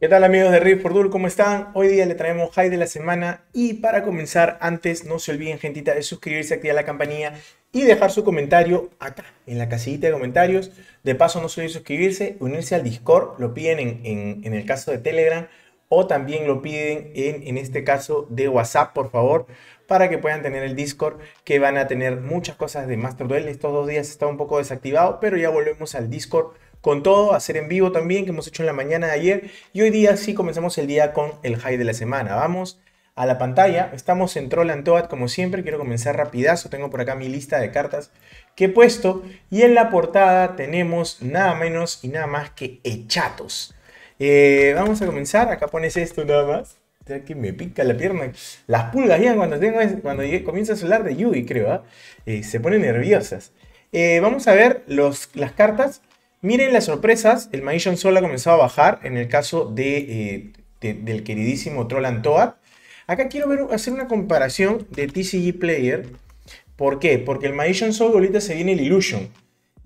¿Qué tal amigos de for Duel? ¿Cómo están? Hoy día le traemos high de la semana y para comenzar, antes no se olviden gentita de suscribirse, activar la campanilla y dejar su comentario acá en la casillita de comentarios. De paso no se olviden suscribirse, unirse al Discord, lo piden en, el caso de Telegram o también lo piden en, en este caso de WhatsApp, por favor, para que puedan tener el Discord, que van a tener muchas cosas de Master Duel. Estos dos días está un poco desactivado, pero ya volvemos al Discord con todo, hacer en vivo también, que hemos hecho en la mañana de ayer. Y hoy día sí comenzamos el día con el high de la semana. Vamos a la pantalla. Estamos en Troll and Toad, como siempre. Quiero comenzar rapidazo. Tengo por acá mi lista de cartas que he puesto. Y en la portada tenemos nada menos y nada más que Echatos. Eh, vamos a comenzar. Acá pones esto nada más. Que me pica la pierna. Las pulgas ya cuando, tengo, cuando comienza a hablar de Yugi, creo. ¿ah? Eh, se ponen nerviosas. Eh, vamos a ver las cartas Miren las sorpresas, el Magician Soul ha comenzado a bajar en el caso de, eh, del queridísimo Troll and Acá quiero hacer una comparación de TCG Player. ¿Por qué? Porque el Magician Soul ahorita se viene el Illusion.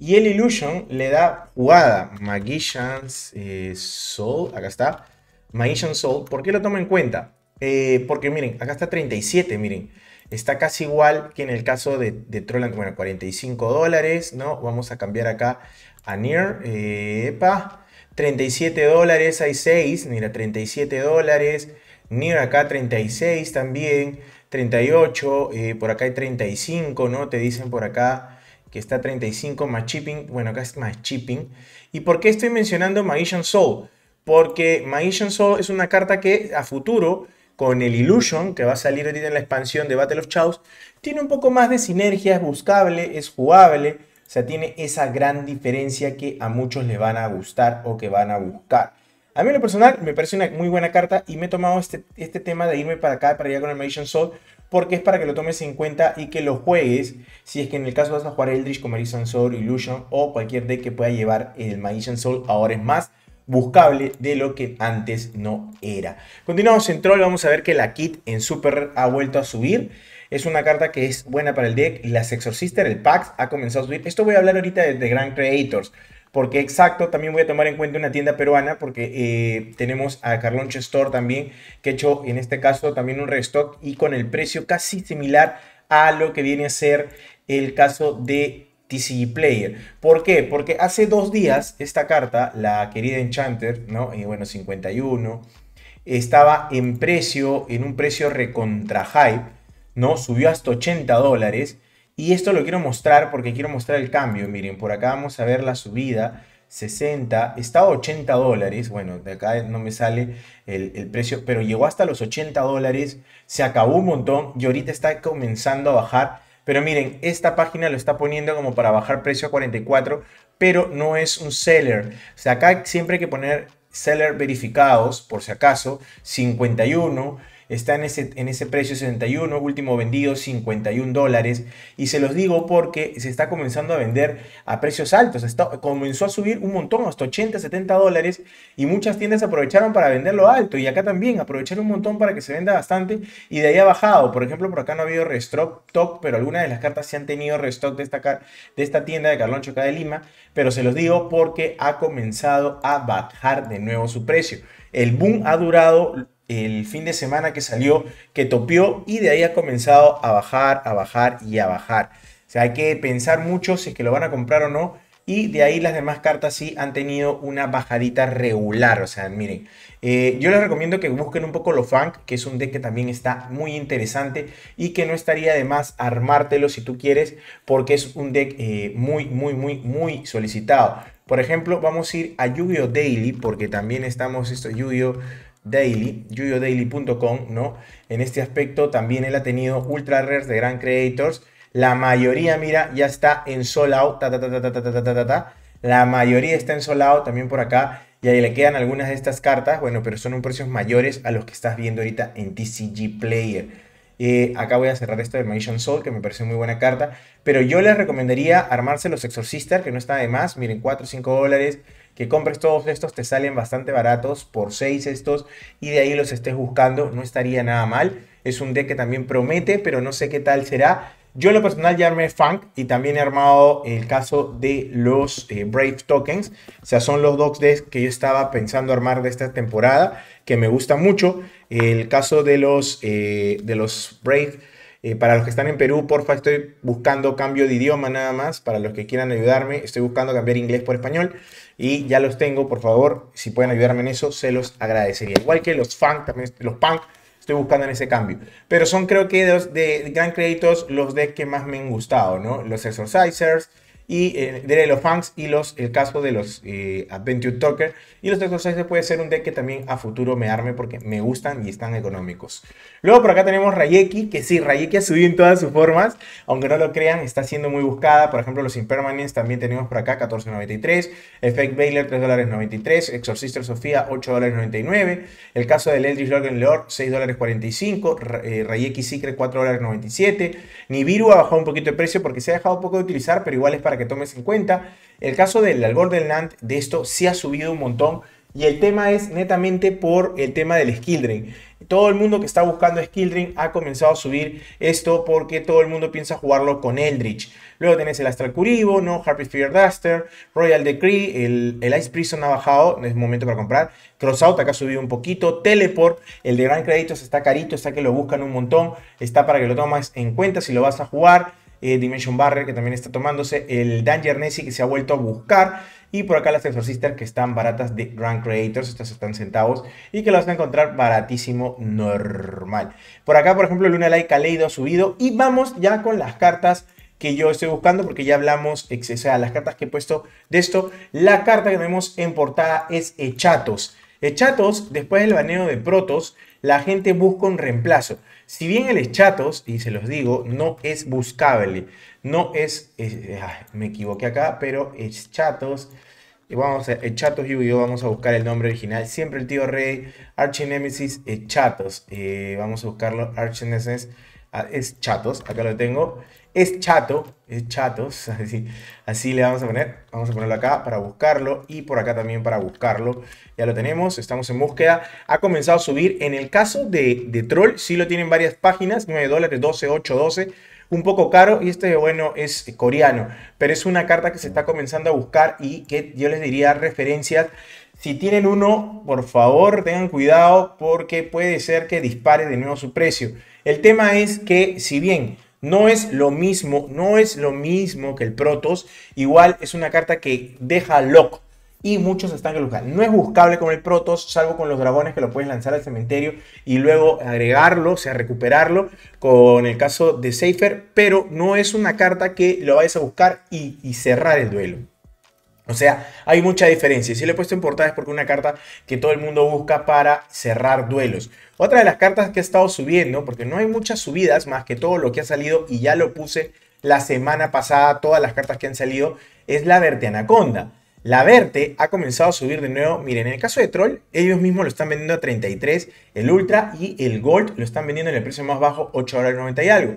Y el Illusion le da jugada. Magician's eh, Soul. Acá está. Magician Soul. ¿Por qué lo tomo en cuenta? Eh, porque miren, acá está 37, miren. Está casi igual que en el caso de, de Bueno, 45 dólares, ¿no? Vamos a cambiar acá Anir, epa, 37 dólares, hay 6, mira, 37 dólares, Nir acá 36 también, 38, eh, por acá hay 35, ¿no? Te dicen por acá que está 35 más shipping, bueno, acá es más shipping. ¿Y por qué estoy mencionando Magician Soul? Porque Magician Soul es una carta que a futuro, con el Illusion, que va a salir ahorita en la expansión de Battle of Chaos, tiene un poco más de sinergia, es buscable, es jugable, o sea, tiene esa gran diferencia que a muchos les van a gustar o que van a buscar. A mí en lo personal me parece una muy buena carta y me he tomado este, este tema de irme para acá, para allá con el Magician Soul, porque es para que lo tomes en cuenta y que lo juegues, si es que en el caso vas a jugar Eldritch con Magician Soul, Illusion o cualquier deck que pueda llevar el Magician Soul, ahora es más buscable de lo que antes no era. Continuamos en Troll, vamos a ver que la kit en Super ha vuelto a subir. Es una carta que es buena para el deck. y Las Exorcister, el Pax, ha comenzado a subir. Esto voy a hablar ahorita de, Grand Creators. Porque exacto, también voy a tomar en cuenta una tienda peruana porque eh, tenemos a Carlon Store también, que ha hecho en este caso también un restock y con el precio casi similar a lo que viene a ser el caso de TCG Player. ¿Por qué? Porque hace dos días esta carta, la querida Enchanter, ¿no? Eh, y bueno, 51, estaba en precio, en un precio recontra hype ¿no? Subió hasta 80 dólares. Y esto lo quiero mostrar porque quiero mostrar el cambio. Miren, por acá vamos a ver la subida. 60, está a 80 dólares, bueno, de acá no me sale el, el, precio, pero llegó hasta los 80 dólares, se acabó un montón y ahorita está comenzando a bajar. Pero miren, esta página lo está poniendo como para bajar precio a 44, pero no es un seller. O sea, acá siempre hay que poner seller verificados, por si acaso, 51 está en ese, en ese precio 71, último vendido 51 dólares. Y se los digo porque se está comenzando a vender a precios altos. comenzó a subir un montón, hasta 80, 70 dólares. Y muchas tiendas aprovecharon para venderlo alto. Y acá también aprovecharon un montón para que se venda bastante. Y de ahí ha bajado. Por ejemplo, por acá no ha habido restock, top, pero algunas de las cartas se han tenido restock de esta, de esta tienda de Carlón Choca de Lima. Pero se los digo porque ha comenzado a bajar de nuevo su precio. El boom ha durado el fin de semana que salió, que topió y de ahí ha comenzado a bajar, a bajar y a bajar. O sea, hay que pensar mucho si es que lo van a comprar o no. Y de ahí las demás cartas sí han tenido una bajadita regular. O sea, miren, eh, yo les recomiendo que busquen un poco lo funk, que es un deck que también está muy interesante y que no estaría de más armártelo si tú quieres, porque es un deck eh, muy, muy, muy, muy solicitado. Por ejemplo, vamos a ir a Yu-Gi-Oh! Daily, porque también estamos esto Yu-Gi-Oh! Daily, yuyodaily.com, ¿no? En este aspecto también él ha tenido ultra rares de gran creators. La mayoría, mira, ya está en Solo. out, La mayoría está en sold out también por acá. Y ahí le quedan algunas de estas cartas, bueno, pero son un precios mayores a los que estás viendo ahorita en TCG Player. Eh, acá voy a cerrar esto de Magician Soul, que me parece muy buena carta. Pero yo les recomendaría armarse los Exorcistas, que no está de más. Miren, 4 o 5 dólares que compres todos estos, te salen bastante baratos por 6 estos y de ahí los estés buscando, no estaría nada mal. Es un deck que también promete, pero no sé qué tal será. Yo lo personal ya armé Funk y también he armado el caso de los eh, Brave Tokens. O sea, son los dos decks que yo estaba pensando armar de esta temporada, que me gusta mucho. El caso de los, eh, de los Brave eh, para los que están en Perú, porfa, estoy buscando cambio de idioma nada más. Para los que quieran ayudarme, estoy buscando cambiar inglés por español. Y ya los tengo, por favor, si pueden ayudarme en eso, se los agradecería. Igual que los funk, también los punk, estoy buscando en ese cambio. Pero son creo que de, gran créditos los de que más me han gustado, ¿no? Los Exorcisers, y eh, de los Fangs y los, el caso de los eh, Adventure Talker. Y los Exorcisers puede ser un deck que también a futuro me arme porque me gustan y están económicos. Luego por acá tenemos Rayeki, que sí, Rayeki ha subido en todas sus formas, aunque no lo crean, está siendo muy buscada. Por ejemplo, los Impermanents también tenemos por acá, 14.93, Effect Baylor, 3.93, Exorcister Sofía, 8.99, el caso del Eldritch Logan Lord, 6.45, eh, Rayeki Secret, 4.97, Nibiru ha bajado un poquito de precio porque se ha dejado poco de utilizar, pero igual es para que tomes en cuenta. El caso del albor del land de esto se ha subido un montón. Y el tema es netamente por el tema del skill Todo el mundo que está buscando skill ha comenzado a subir esto porque todo el mundo piensa jugarlo con Eldritch. Luego tenés el Astral Curibo, ¿no? Harpy Fear Duster, Royal Decree, el, el, Ice Prison ha bajado, es momento para comprar. Crossout acá ha subido un poquito. Teleport, el de Gran Créditos está carito, está que lo buscan un montón. Está para que lo tomes en cuenta si lo vas a jugar. Eh, Dimension Barrier que también está tomándose, el Danger Nessie que se ha vuelto a buscar y por acá las sister que están baratas de Grand Creators, estas están centavos y que las van a encontrar baratísimo normal. Por acá, por ejemplo, Luna Light Kaleido ha subido y vamos ya con las cartas que yo estoy buscando porque ya hablamos, o sea, las cartas que he puesto de esto. La carta que tenemos en portada es Echatos. Echatos, después del baneo de Protos, la gente busca un reemplazo. Si bien el chatos, y se los digo, no es buscable, no es, ah, me equivoqué acá, pero es chatos, vamos a chatos y vamos a buscar el nombre original, siempre el tío Rey, es chatos, eh, vamos a buscarlo, Nemesis ah, es chatos, acá lo tengo. Es chato, es chatos, así, le vamos a poner. Vamos a ponerlo acá para buscarlo y por acá también para buscarlo. Ya lo tenemos, estamos en búsqueda. Ha comenzado a subir. En el caso de, Troll, sí lo tienen varias páginas, 9 dólares, 12, 8, 12 un poco caro y este, bueno, es coreano, pero es una carta que se está comenzando a buscar y que yo les diría referencias. Si tienen uno, por favor, tengan cuidado porque puede ser que dispare de nuevo su precio. El tema es que si bien no es lo mismo, no es lo mismo que el Protos. Igual es una carta que deja lock y muchos están en lugar. No es buscable con el Protos, salvo con los dragones que lo puedes lanzar al cementerio y luego agregarlo, o sea, recuperarlo con el caso de Safer, pero no es una carta que lo vayas a buscar y cerrar el duelo. O sea, hay mucha diferencia. Si le he puesto en portada es porque una carta que todo el mundo busca para cerrar duelos. Otra de las cartas que he estado subiendo, porque no hay muchas subidas, más que todo lo que ha salido y ya lo puse la semana pasada, todas las cartas que han salido, es la Verte Anaconda. La Verte ha comenzado a subir de nuevo. Miren, en el caso de Troll, ellos mismos lo están vendiendo a 33, el Ultra y el Gold lo están vendiendo en el precio más bajo, 8 dólares 90 y algo.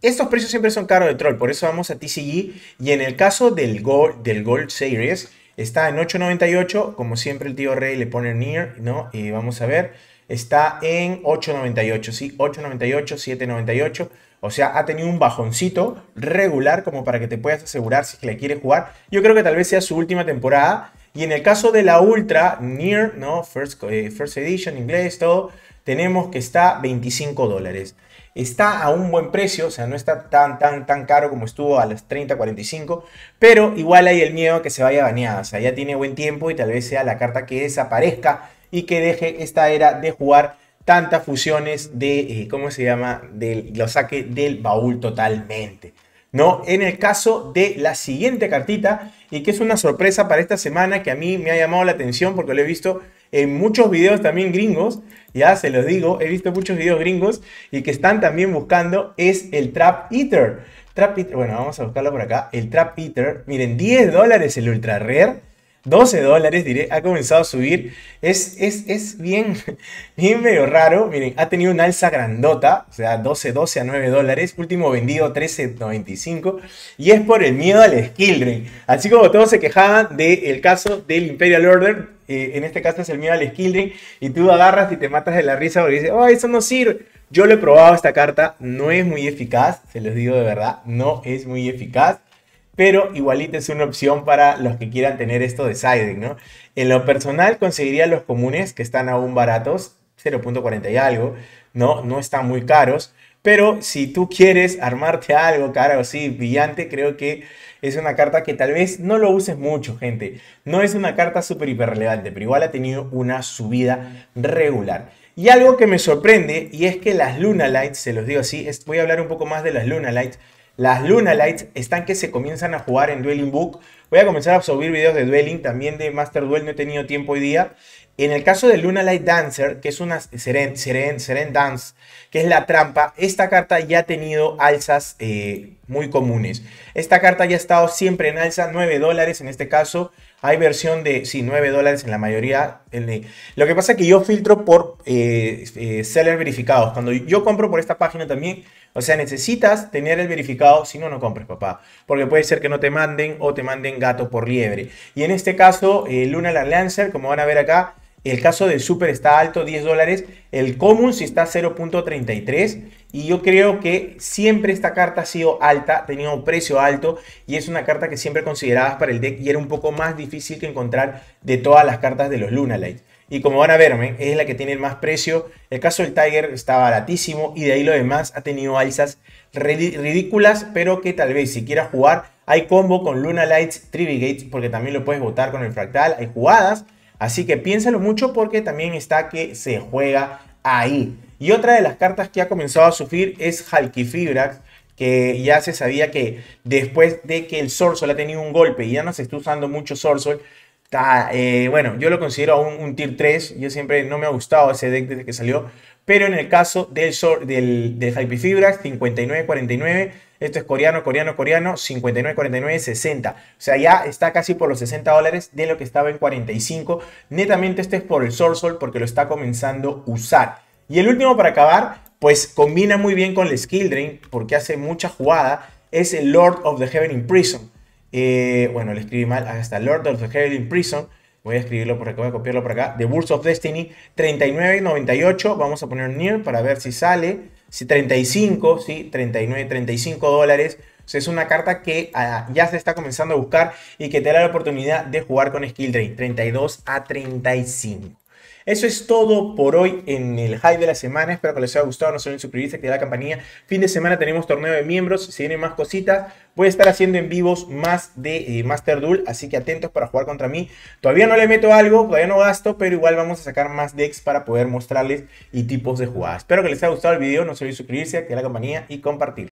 Estos precios siempre son caros de troll, por eso vamos a TCG. Y en el caso del Gold, del Gold Series, está en 8.98. Como siempre, el tío Rey le pone near, ¿no? Y vamos a ver. Está en 8.98, ¿sí? 8.98, 7.98. O sea, ha tenido un bajoncito regular como para que te puedas asegurar si le quieres jugar. Yo creo que tal vez sea su última temporada. Y en el caso de la Ultra, Near, ¿no? First, eh, first Edition, inglés, todo. Tenemos que está 25 dólares está a un buen precio, o sea, no está tan, tan, tan caro como estuvo a las 30, 45, pero igual hay el miedo a que se vaya baneada, o sea, ya tiene buen tiempo y tal vez sea la carta que desaparezca y que deje esta era de jugar tantas fusiones de, eh, ¿cómo se llama?, del, lo saque del baúl totalmente. ¿no? En el caso de la siguiente cartita, y que es una sorpresa para esta semana que a mí me ha llamado la atención porque lo he visto en muchos videos también gringos, ya se los digo, he visto muchos videos gringos y que están también buscando es el Trap Eater. Trap Eater, bueno, vamos a buscarlo por acá, el Trap Eater, miren, 10 dólares el Ultra Rare 12 dólares, diré, ha comenzado a subir. Es, es, es bien, bien medio raro. Miren, ha tenido una alza grandota, o sea, 12, 12 a 9 dólares. Último vendido, 13.95. Y es por el miedo al skill Así como todos se quejaban del caso del Imperial Order, eh, en este caso es el miedo al skill Y tú agarras y te matas de la risa porque dices, oh, eso no sirve. Yo lo he probado esta carta, no es muy eficaz, se los digo de verdad, no es muy eficaz pero igualita es una opción para los que quieran tener esto de siding, ¿no? En lo personal conseguiría los comunes que están aún baratos, 0.40 y algo, ¿no? No están muy caros, pero si tú quieres armarte algo, caro, o sí, brillante, creo que es una carta que tal vez no lo uses mucho, gente. No es una carta súper hiper relevante, pero igual ha tenido una subida regular. Y algo que me sorprende, y es que las Luna Lights, se los digo así, voy a hablar un poco más de las Luna Lights, las Luna Lights están que se comienzan a jugar en Dueling Book. Voy a comenzar a absorber videos de Dueling, también de Master Duel, no he tenido tiempo hoy día. En el caso de Luna Light Dancer, que es una Seren, Seren, Seren Dance, que es la trampa, esta carta ya ha tenido alzas eh, muy comunes. Esta carta ya ha estado siempre en alza, 9 dólares en este caso, hay versión de, sí, 9 dólares en la mayoría. Lo que pasa es que yo filtro por eh, eh verificados. Cuando yo compro por esta página también, o sea, necesitas tener el verificado, si no, no compres, papá. Porque puede ser que no te manden o te manden gato por liebre. Y en este caso, eh, Luna Lancer, como van a ver acá, el caso del Super está alto, 10 dólares. El común si está 0.33. Y yo creo que siempre esta carta ha sido alta, tenido un precio alto y es una carta que siempre considerabas para el deck y era un poco más difícil que encontrar de todas las cartas de los Luna Lights Y como van a verme, es la que tiene el más precio. El caso del Tiger está baratísimo y de ahí lo demás ha tenido alzas ridículas, pero que tal vez si quieras jugar, hay combo con Luna Lights, Trivigates, porque también lo puedes votar con el fractal, hay jugadas. Así que piénsalo mucho porque también está que se juega ahí. Y otra de las cartas que ha comenzado a sufrir es Halkifibrax, que ya se sabía que después de que el Sorsol ha tenido un golpe y ya no se está usando mucho Sorsol, está eh, bueno, yo lo considero un tier 3, yo siempre no me ha gustado ese deck desde que salió, pero en el caso del, del, del 59-49, esto es coreano, coreano, coreano, 59-49, 60. O sea, ya está casi por los 60 dólares de lo que estaba en 45. Netamente este es por el Sorsol porque lo está comenzando a usar. Y el último para acabar, pues combina muy bien con el Skill Drain, porque hace mucha jugada, es el Lord of the Heaven in Prison. Eh, bueno, le escribí mal, hasta Lord of the Heaven in Prison. Voy a escribirlo por acá, voy a copiarlo por acá. The Burst of Destiny 39.98. Vamos a poner near para ver si sale. Si 35, sí, 39, 35 dólares. es una carta que ah, ya se está comenzando a buscar y que te da la oportunidad de jugar con Skill Drain 32 a 35. Eso es todo por hoy en el High de la semana. Espero que les haya gustado. No se olviden suscribirse, activar la campanilla. Fin de semana tenemos torneo de miembros. Si vienen más cositas, voy a estar haciendo en vivos más de eh, Master Duel. Así que atentos para jugar contra mí. Todavía no le meto algo, todavía no gasto, pero igual vamos a sacar más decks para poder mostrarles y tipos de jugadas. Espero que les haya gustado el video. No se olviden suscribirse, activar la campanilla y compartir.